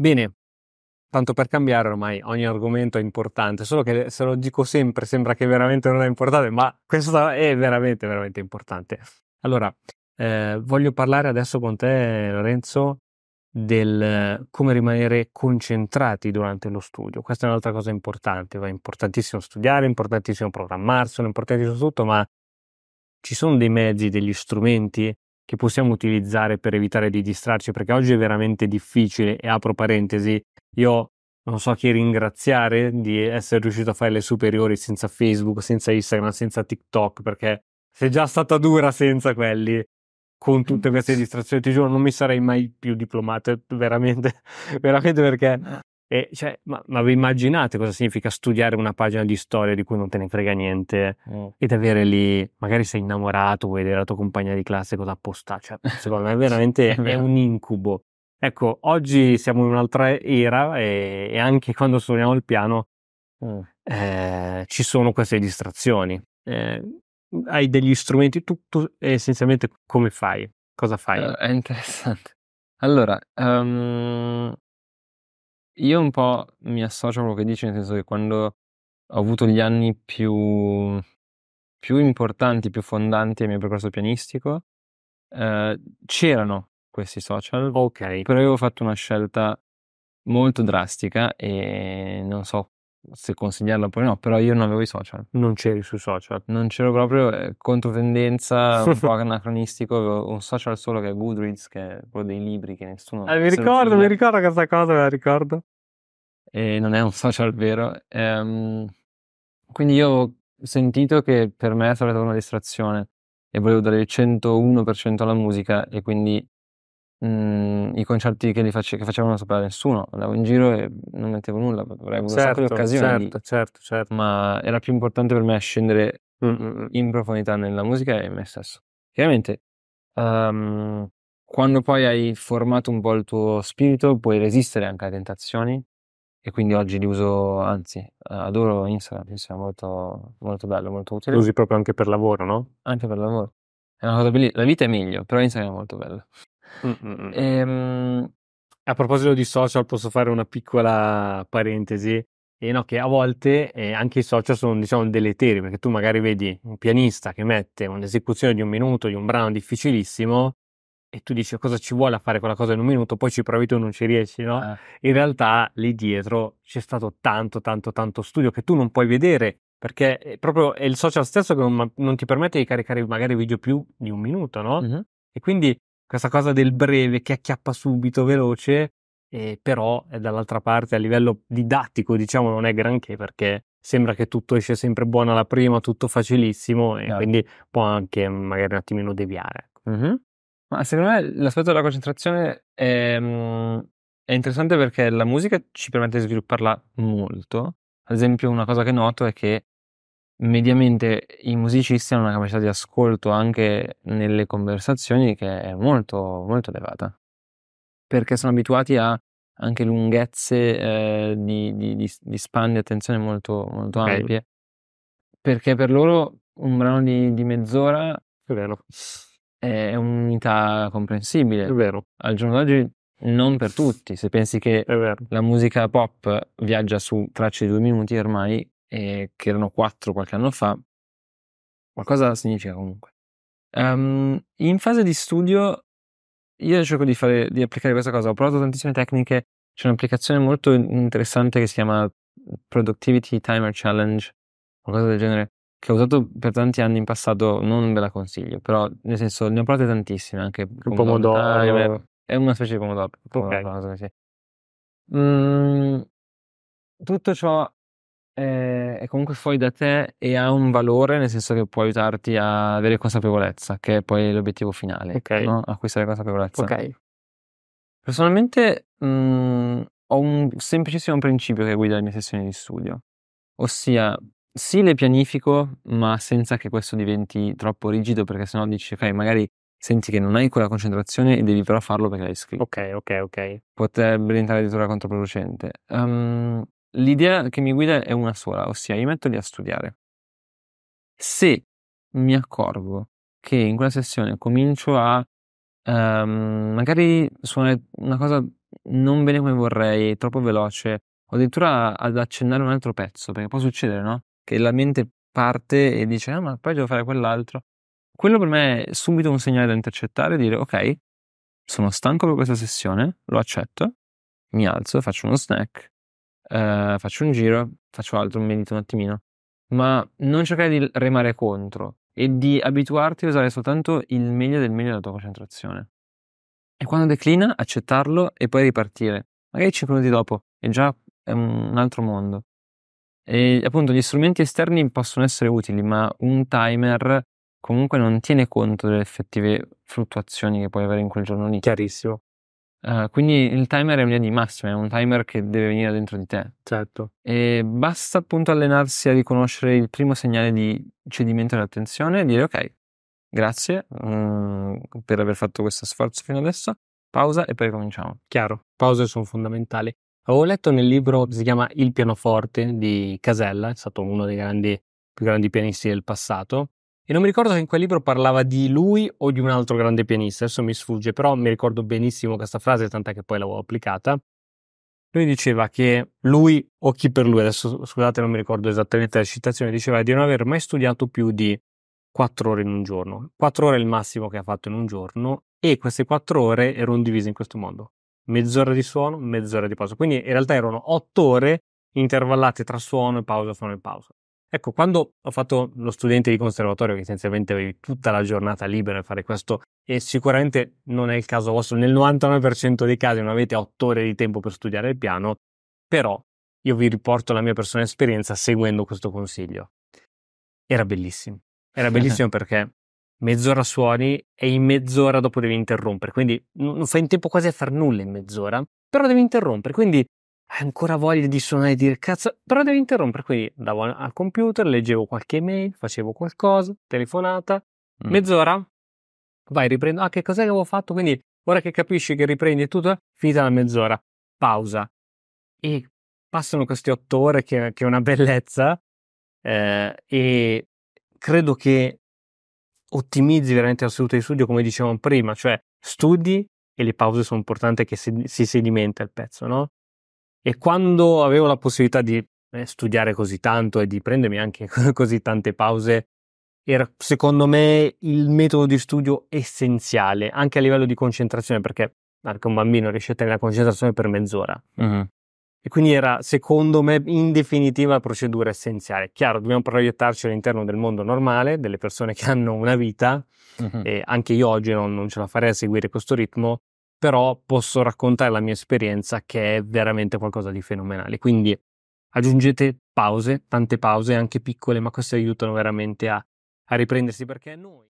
Bene, tanto per cambiare ormai ogni argomento è importante, solo che se lo dico sempre sembra che veramente non è importante, ma questo è veramente, veramente importante. Allora, eh, voglio parlare adesso con te, Lorenzo, del eh, come rimanere concentrati durante lo studio. Questa è un'altra cosa importante, è importantissimo studiare, è importantissimo programmarselo, è importantissimo tutto, ma ci sono dei mezzi, degli strumenti che possiamo utilizzare per evitare di distrarci, perché oggi è veramente difficile e apro parentesi, io non so chi ringraziare di essere riuscito a fare le superiori senza Facebook, senza Instagram, senza TikTok, perché sei già stata dura senza quelli. Con mm. tutte queste distrazioni, ti giuro, non mi sarei mai più diplomato, veramente, veramente perché eh. E, cioè, ma, ma, vi immaginate cosa significa studiare una pagina di storia di cui non te ne frega niente mm. ed avere lì, magari sei innamorato, vuoi vedere la tua compagna di classe cosa apposta? cioè, secondo me veramente è, veramente un incubo. Ecco, oggi siamo in un'altra era e, e anche quando suoniamo il piano mm. eh, ci sono queste distrazioni. Eh, hai degli strumenti, tutto essenzialmente come fai? Cosa fai? Uh, è interessante. Allora, um, io un po' mi associo a quello che dici, nel senso che quando ho avuto gli anni più, più importanti, più fondanti del mio percorso pianistico, eh, c'erano questi social, Ok. però io avevo fatto una scelta molto drastica e non so se consegnarlo oppure no, però io non avevo i social. Non c'eri sui social. Non c'ero proprio, eh, tendenza, un po' anacronistico, avevo un social solo che è Goodreads, che è quello dei libri che nessuno... Eh, mi ricordo, mi ricordo questa cosa, me la ricordo. E non è un social vero. Ehm, quindi io ho sentito che per me sarebbe stata una distrazione e volevo dare il 101% alla musica e quindi Mm, i concerti che, face- che facevano non sapeva nessuno, andavo in giro e non mettevo nulla, avrei avuto certo, un sacco di certo, occasioni. Certo, certo, certo. Ma era più importante per me scendere mm. mm, mm. in profondità nella musica e in me stesso. Chiaramente, um, quando poi hai formato un po' il tuo spirito, puoi resistere anche alle tentazioni. E quindi oggi li uso, anzi, adoro Instagram, Instagram è molto, molto bello, molto utile. Lo usi proprio anche per lavoro, no? Anche per lavoro. È una cosa bellissima. La vita è meglio, però Instagram è molto bello. Mm, mm, mm. Ehm, a proposito di social, posso fare una piccola parentesi? E eh, no, che a volte eh, anche i social sono diciamo deleteri, perché tu magari vedi un pianista che mette un'esecuzione di un minuto di un brano difficilissimo e tu dici cosa ci vuole a fare quella cosa in un minuto, poi ci provi tu e non ci riesci, no? Ah. In realtà lì dietro c'è stato tanto, tanto, tanto studio che tu non puoi vedere perché è eh, proprio è il social stesso che non, non ti permette di caricare magari video più di un minuto, no? Mm-hmm. E quindi questa cosa del breve che acchiappa subito, veloce, eh, però dall'altra parte a livello didattico diciamo non è granché perché sembra che tutto esce sempre buono alla prima, tutto facilissimo e yeah. quindi può anche mm, magari un attimino deviare. Mm-hmm. Ma secondo me l'aspetto della concentrazione è, mm, è interessante perché la musica ci permette di svilupparla molto. Ad esempio una cosa che noto è che mediamente i musicisti hanno una capacità di ascolto anche nelle conversazioni che è molto, molto elevata, perché sono abituati a anche lunghezze eh, di, di, di, di, span di attenzione molto, molto okay. ampie, perché per loro un brano di, di mezz'ora è un'unità comprensibile. È vero. Al giorno d'oggi non per tutti, se pensi che la musica pop viaggia su tracce di due minuti ormai eh, che erano quattro qualche anno fa, qualcosa significa comunque. Um, in fase di studio io cerco di, fare, di applicare questa cosa, ho provato tantissime tecniche, c'è un'applicazione molto interessante che si chiama Productivity Timer Challenge, qualcosa del genere, che ho usato per tanti anni in passato, non ve la consiglio, però nel senso ne ho provate tantissime, anche il pomodoro. Timer, è una specie di pomodoro. pomodoro okay. sì. mm, tutto ciò eh, è comunque fuori da te e ha un valore nel senso che può aiutarti a avere consapevolezza, che è poi l'obiettivo finale, okay. no? acquistare consapevolezza. Okay. Personalmente mh, mm, ho un semplicissimo principio che guida le mie sessioni di studio, ossia sì le pianifico, ma senza che questo diventi troppo rigido, perché sennò dici ok, magari senti che non hai quella concentrazione e devi però farlo perché l'hai scritto. Ok, ok, ok. Potrebbe diventare addirittura controproducente. Um, l'idea che mi guida è una sola, ossia io metto lì a studiare. Se mi accorgo che in quella sessione comincio a um, magari suonare una cosa non bene come vorrei, troppo veloce, o addirittura ad accennare un altro pezzo, perché può succedere, no? Che la mente parte e dice, ah, ma poi devo fare quell'altro. Quello per me è subito un segnale da intercettare e dire, ok, sono stanco per questa sessione, lo accetto, mi alzo, faccio uno snack, eh, faccio un giro, faccio altro, medito un attimino, ma non cercare di remare contro e di abituarti a usare soltanto il meglio del meglio della tua concentrazione. E quando declina, accettarlo e poi ripartire. Magari 5 minuti dopo, è già un altro mondo. E appunto gli strumenti esterni possono essere utili, ma un timer comunque non tiene conto delle effettive fluttuazioni che puoi avere in quel giorno lì. Chiarissimo. Uh, quindi il timer è un'idea di massima, è un timer che deve venire dentro di te. Certo. E basta appunto allenarsi a riconoscere il primo segnale di cedimento dell'attenzione e dire ok, grazie um, per aver fatto questo sforzo fino adesso, pausa e poi cominciamo. Chiaro, pause sono fondamentali. Avevo letto nel libro, che si chiama Il pianoforte di Casella, è stato uno dei grandi, più grandi pianisti del passato, e non mi ricordo se in quel libro parlava di lui o di un altro grande pianista, adesso mi sfugge, però mi ricordo benissimo questa frase, tant'è che poi l'avevo applicata. Lui diceva che lui, o chi per lui, adesso scusate non mi ricordo esattamente la citazione, diceva di non aver mai studiato più di quattro ore in un giorno. Quattro ore è il massimo che ha fatto in un giorno e queste quattro ore erano divise in questo modo. Mezz'ora di suono, mezz'ora di pausa. Quindi in realtà erano otto ore intervallate tra suono e pausa, suono e pausa. Ecco, quando ho fatto lo studente di conservatorio, che essenzialmente avevi tutta la giornata libera a fare questo, e sicuramente non è il caso vostro, nel 99% dei casi non avete 8 ore di tempo per studiare il piano, però io vi riporto la mia personale esperienza seguendo questo consiglio. Era bellissimo. Era bellissimo perché mezz'ora suoni e in mezz'ora dopo devi interrompere, quindi non fai in tempo quasi a far nulla in mezz'ora, però devi interrompere, quindi hai ancora voglia di suonare e dire cazzo, però devi interrompere. Quindi andavo al computer, leggevo qualche mail, facevo qualcosa, telefonata, mm. mezz'ora, vai, riprendo. Ah, che cos'è che avevo fatto? Quindi ora che capisci che riprendi tutto, finita la mezz'ora, pausa. E passano queste otto ore, che, che è una bellezza, eh, e credo che ottimizzi veramente la salute di studio, come dicevamo prima, cioè studi e le pause sono importanti che si, si sedimenta il pezzo, no? E quando avevo la possibilità di eh, studiare così tanto e di prendermi anche così tante pause, era secondo me il metodo di studio essenziale, anche a livello di concentrazione, perché anche un bambino riesce a tenere la concentrazione per mezz'ora. Uh-huh. E quindi era, secondo me, in definitiva la procedura essenziale. Chiaro, dobbiamo proiettarci all'interno del mondo normale, delle persone che hanno una vita, uh-huh. e anche io oggi non, non ce la farei a seguire questo ritmo, però posso raccontare la mia esperienza che è veramente qualcosa di fenomenale. Quindi aggiungete pause, tante pause, anche piccole, ma queste aiutano veramente a, a riprendersi perché noi.